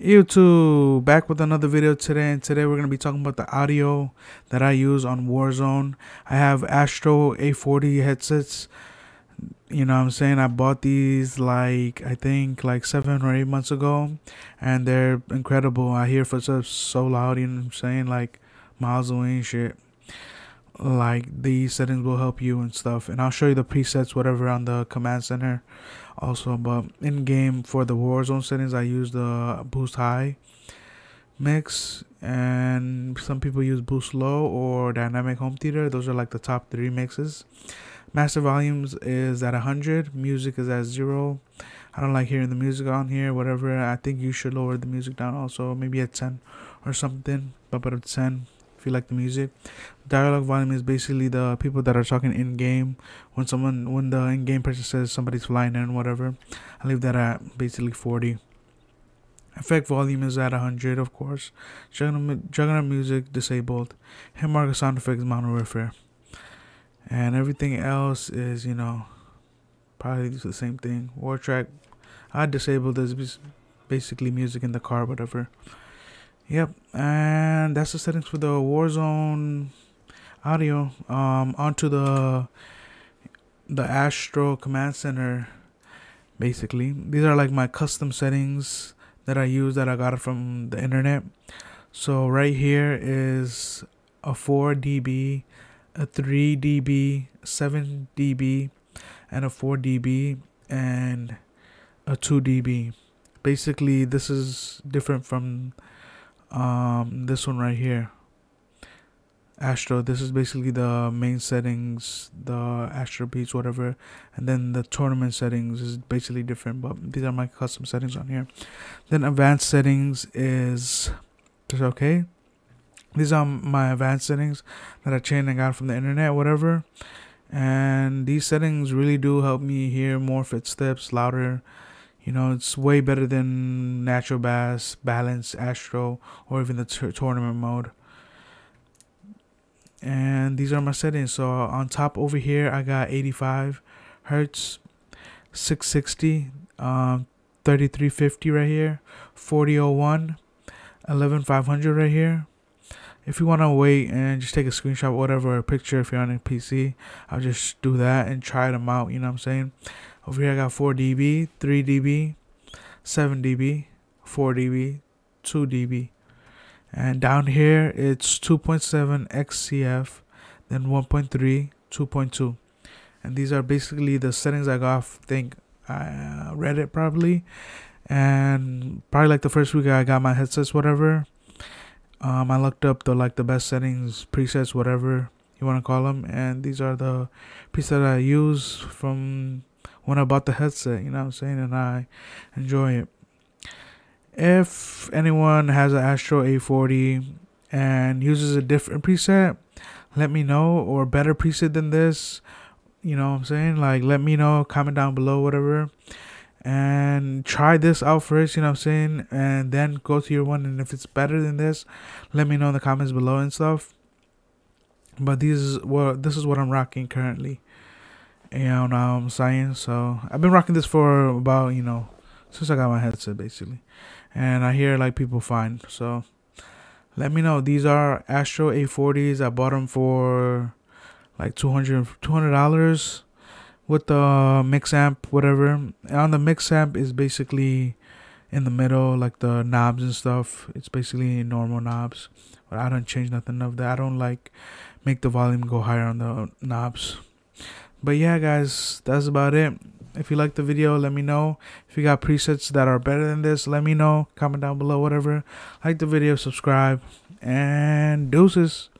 YouTube back with another video today and today we're going to be talking about the audio that I use on Warzone. I have Astro A40 headsets. You know I'm saying? I bought these like I think like 7 or 8 months ago and they're incredible. I hear footsteps so loud, you know I'm saying? Like miles away and shit like these settings will help you and stuff and i'll show you the presets whatever on the command center also but in game for the warzone settings i use the boost high mix and some people use boost low or dynamic home theater those are like the top three mixes master volumes is at 100 music is at zero i don't like hearing the music on here whatever i think you should lower the music down also maybe at 10 or something but at 10 if you like the music. Dialogue volume is basically the people that are talking in game. When someone, when the in game person says somebody's flying in, whatever, I leave that at basically 40. Effect volume is at 100, of course. Juggernaut, music disabled. Hitmarker sound effects mono warfare. And everything else is, you know, probably the same thing. War track, I disabled this basically music in the car, whatever. Yep, and that's the settings for the Warzone audio. Um, onto the the Astro Command Center. Basically, these are like my custom settings that I use that I got from the internet. So right here is a 4 dB, a 3 dB, 7 dB, and a 4 dB, and a 2 dB. Basically, this is different from um, this one right here Astro. This is basically the main settings, the Astro Beats, whatever, and then the tournament settings is basically different. But these are my custom settings on here. Then advanced settings is okay. These are my advanced settings that I changed and got from the internet, whatever. And these settings really do help me hear more footsteps louder you know, it's way better than Natural Bass, Balance, Astro, or even the tournament mode. And these are my settings. So on top over here, I got 85 hertz, 660, um, 3350 right here, 4001, 11500 right here. If you want to wait and just take a screenshot, whatever, a picture, if you're on a PC, I'll just do that and try them out, you know what I'm saying? Over here I got 4 dB, 3 dB, 7 dB, 4 dB, 2 dB. And down here it's 2.7 XCF, then 1.3, 2.2. And these are basically the settings I got, I think I uh, read it probably. And probably like the first week I got my headsets, whatever. Um, I looked up the like the best settings, presets, whatever you want to call them. And these are the presets I use from when I bought the headset, you know what I'm saying? And I enjoy it. If anyone has an Astro A40 and uses a different preset, let me know, or better preset than this, you know what I'm saying? Like, let me know, comment down below, whatever. And try this out first, you know what I'm saying? And then go to your one. And if it's better than this, let me know in the comments below and stuff. But these what this is what I'm rocking currently. You know, I'm saying? So I've been rocking this for about, you know, since I got my headset basically. And I hear like people find. So let me know. These are Astro A40s. I bought them for like 200 $200 with the mix amp, whatever. And on the mix amp is basically in the middle, like the knobs and stuff. It's basically normal knobs, but I don't change nothing of that. I don't like make the volume go higher on the knobs but yeah guys that's about it if you like the video let me know if you got presets that are better than this let me know comment down below whatever like the video subscribe and deuces